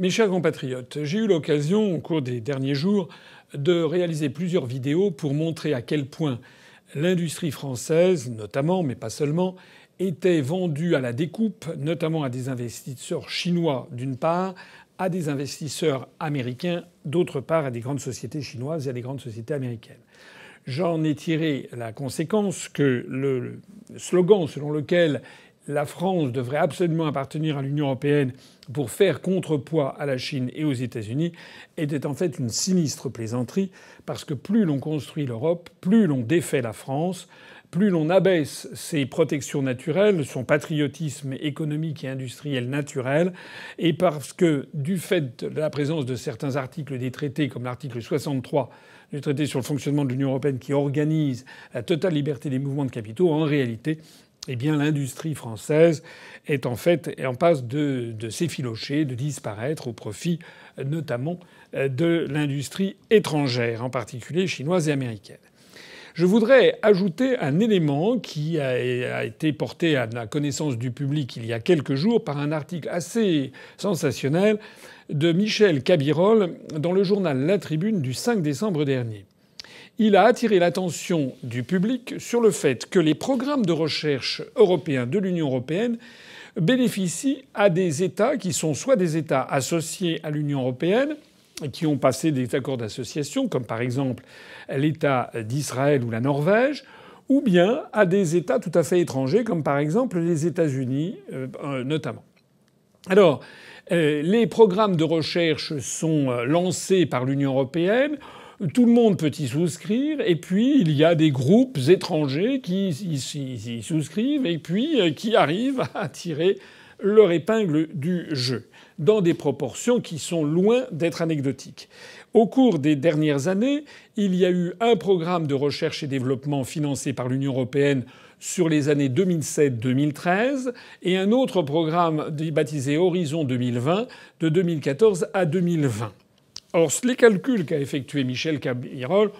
Mes chers compatriotes, j'ai eu l'occasion au cours des derniers jours de réaliser plusieurs vidéos pour montrer à quel point l'industrie française, notamment, mais pas seulement, était vendue à la découpe, notamment à des investisseurs chinois d'une part, à des investisseurs américains d'autre part, à des grandes sociétés chinoises et à des grandes sociétés américaines. J'en ai tiré la conséquence que le slogan selon lequel la France devrait absolument appartenir à l'Union européenne pour faire contrepoids à la Chine et aux États-Unis était en fait une sinistre plaisanterie parce que plus l'on construit l'Europe, plus l'on défait la France, plus l'on abaisse ses protections naturelles, son patriotisme économique et industriel naturel, et parce que du fait de la présence de certains articles des traités, comme l'article 63 du traité sur le fonctionnement de l'Union européenne qui organise la totale liberté des mouvements de capitaux, en réalité, eh bien l'industrie française est en fait en passe de, de s'effilocher, de disparaître au profit notamment euh, de l'industrie étrangère, en particulier chinoise et américaine. Je voudrais ajouter un élément qui a été porté à la connaissance du public il y a quelques jours par un article assez sensationnel de Michel Cabirol dans le journal La Tribune du 5 décembre dernier il a attiré l'attention du public sur le fait que les programmes de recherche européens de l'Union européenne bénéficient à des États qui sont soit des États associés à l'Union européenne, qui ont passé des accords d'association, comme par exemple l'État d'Israël ou la Norvège, ou bien à des États tout à fait étrangers, comme par exemple les États-Unis euh, euh, notamment. Alors, euh, les programmes de recherche sont lancés par l'Union européenne tout le monde peut y souscrire, et puis il y a des groupes étrangers qui y, souscrivent, et puis euh, qui arrivent à tirer leur épingle du jeu, dans des proportions qui sont loin d'être anecdotiques. Au cours des dernières années, il y a eu un programme de recherche et développement financé par l'Union européenne sur les années 2007-2013 et un autre programme baptisé Horizon 2020 de 2014 à 2020. Or, les calculs qu'a effectués Michel Cabirol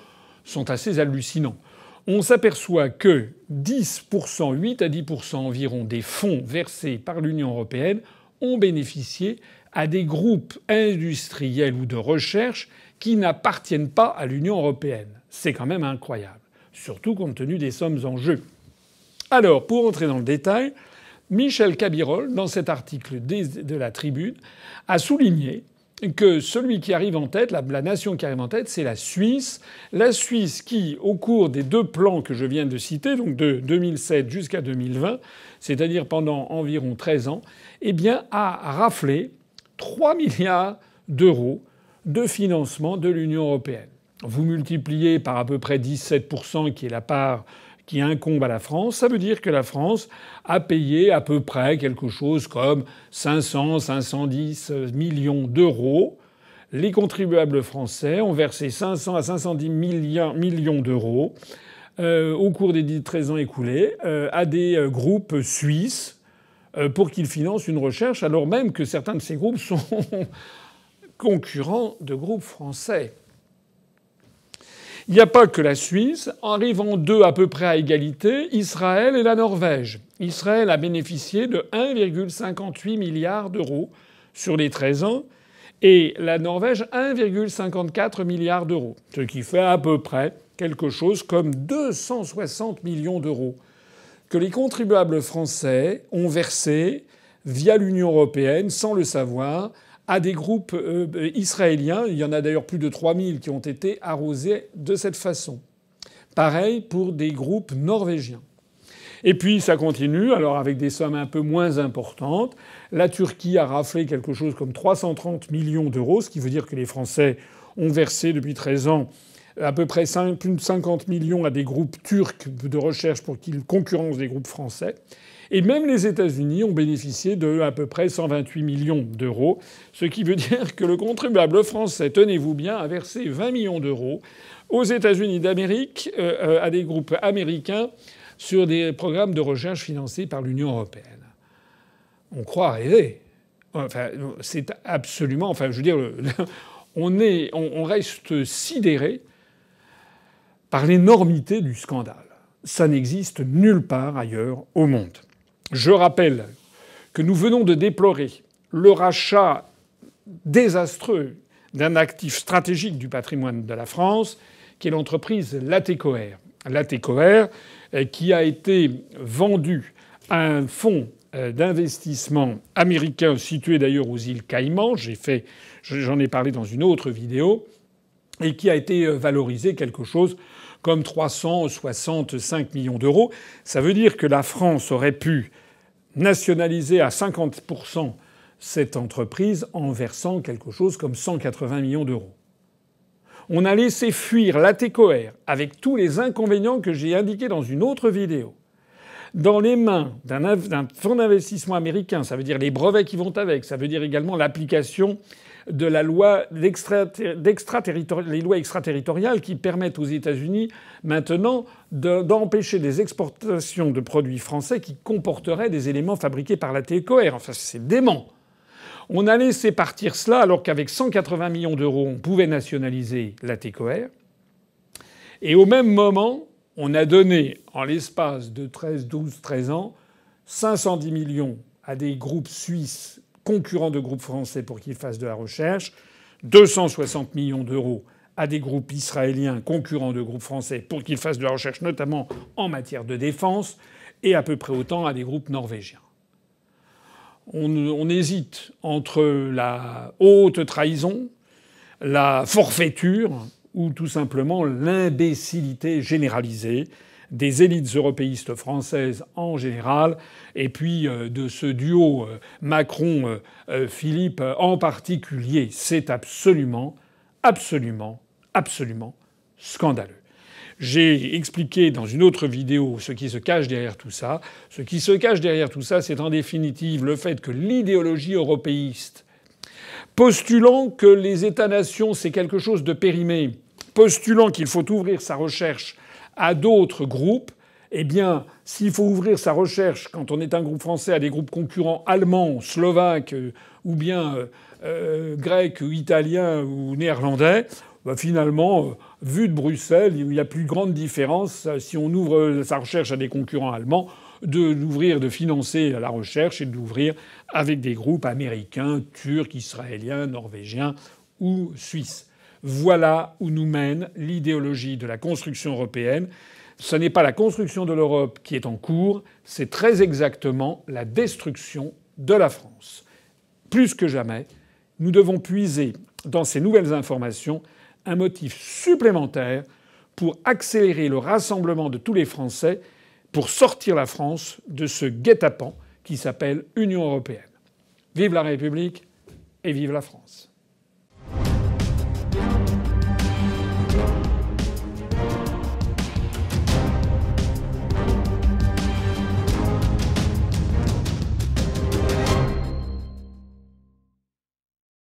sont assez hallucinants. On s'aperçoit que 10%, 8 à 10% environ des fonds versés par l'Union européenne ont bénéficié à des groupes industriels ou de recherche qui n'appartiennent pas à l'Union européenne. C'est quand même incroyable, surtout compte tenu des sommes en jeu. Alors, pour entrer dans le détail, Michel Cabirol, dans cet article de la Tribune, a souligné que celui qui arrive en tête, la, nation qui arrive en tête, c'est la Suisse. La Suisse qui, au cours des deux plans que je viens de citer, donc de 2007 jusqu'à 2020, c'est-à-dire pendant environ 13 ans, eh bien, a raflé 3 milliards d'euros de financement de l'Union européenne. Vous multipliez par à peu près 17%, qui est la part qui incombe à la France, ça veut dire que la France a payé à peu près quelque chose comme 500, 510 millions d'euros. Les contribuables français ont versé 500 à 510 millions d'euros euh, au cours des 13 ans écoulés euh, à des euh, groupes suisses pour qu'ils financent une recherche, alors même que certains de ces groupes sont concurrents de groupes français. Il n'y a pas que la Suisse. En en deux à peu près à égalité Israël et la Norvège. Israël a bénéficié de 1,58 milliard d'euros sur les 13 ans et la Norvège 1,54 milliard d'euros, ce qui fait à peu près quelque chose comme 260 millions d'euros que les contribuables français ont versé via l'Union européenne sans le savoir à des groupes euh, israéliens. Il y en a d'ailleurs plus de 3000 qui ont été arrosés de cette façon. Pareil pour des groupes norvégiens. Et puis ça continue, alors avec des sommes un peu moins importantes. La Turquie a raflé quelque chose comme 330 millions d'euros, ce qui veut dire que les Français ont versé depuis 13 ans à peu près plus de 50 millions à des groupes turcs de recherche pour qu'ils concurrencent des groupes français. Et même les États-Unis ont bénéficié de à peu près 128 millions d'euros, ce qui veut dire que le contribuable français, tenez-vous bien, a versé 20 millions d'euros aux États-Unis d'Amérique euh, euh, à des groupes américains sur des programmes de recherche financés par l'Union européenne. On croit rêver. Enfin, c'est absolument. Enfin, je veux dire, on, est... on reste sidéré par l'énormité du scandale. Ça n'existe nulle part ailleurs au monde. Je rappelle que nous venons de déplorer le rachat désastreux d'un actif stratégique du patrimoine de la France, qui est l'entreprise Latécoère. Latécoère, euh, qui a été vendue à un fonds euh, d'investissement américain situé d'ailleurs aux îles Caïmans. J'ai J'en ai parlé dans une autre vidéo et qui a été euh, valorisé quelque chose comme 365 millions d'euros. Ça veut dire que la France aurait pu nationaliser à 50% cette entreprise en versant quelque chose comme 180 millions d'euros. On a laissé fuir l'ATECOR avec tous les inconvénients que j'ai indiqués dans une autre vidéo dans les mains d'un fonds d'investissement américain, ça veut dire les brevets qui vont avec, ça veut dire également l'application de la loi les lois extraterritoriales qui permettent aux États-Unis maintenant d'empêcher des exportations de produits français qui comporteraient des éléments fabriqués par la TCOR. E enfin, c'est dément. On a laissé partir cela alors qu'avec 180 millions d'euros, on pouvait nationaliser la TCOR. E Et au même moment, on a donné, en l'espace de 13, 12, 13 ans, 510 millions à des groupes suisses concurrents de groupes français pour qu'ils fassent de la recherche, 260 millions d'euros à des groupes israéliens concurrents de groupes français pour qu'ils fassent de la recherche, notamment en matière de défense, et à peu près autant à des groupes norvégiens. On, on hésite entre la haute trahison, la forfaiture ou tout simplement l'imbécilité généralisée des élites européistes françaises en général, et puis euh, de ce duo euh, Macron-Philippe euh, en particulier. C'est absolument, absolument, absolument scandaleux. J'ai expliqué dans une autre vidéo ce qui se cache derrière tout ça. Ce qui se cache derrière tout ça, c'est en définitive le fait que l'idéologie européiste, postulant que les États-nations, c'est quelque chose de périmé, postulant qu'il faut ouvrir sa recherche à d'autres groupes, eh bien, s'il faut ouvrir sa recherche quand on est un groupe français à des groupes concurrents allemands, slovaques, euh, ou bien euh, euh, grecs, ou italiens, ou néerlandais, bah, finalement, vu de Bruxelles, il n'y a plus grande différence si on ouvre sa recherche à des concurrents allemands de l'ouvrir, de financer la recherche et de l'ouvrir avec des groupes américains, turcs, israéliens, norvégiens ou suisses. Voilà où nous mène l'idéologie de la construction européenne. Ce n'est pas la construction de l'Europe qui est en cours, c'est très exactement la destruction de la France. Plus que jamais, nous devons puiser dans ces nouvelles informations un motif supplémentaire pour accélérer le rassemblement de tous les Français pour sortir la France de ce guet-apens qui s'appelle Union européenne. Vive la République et vive la France.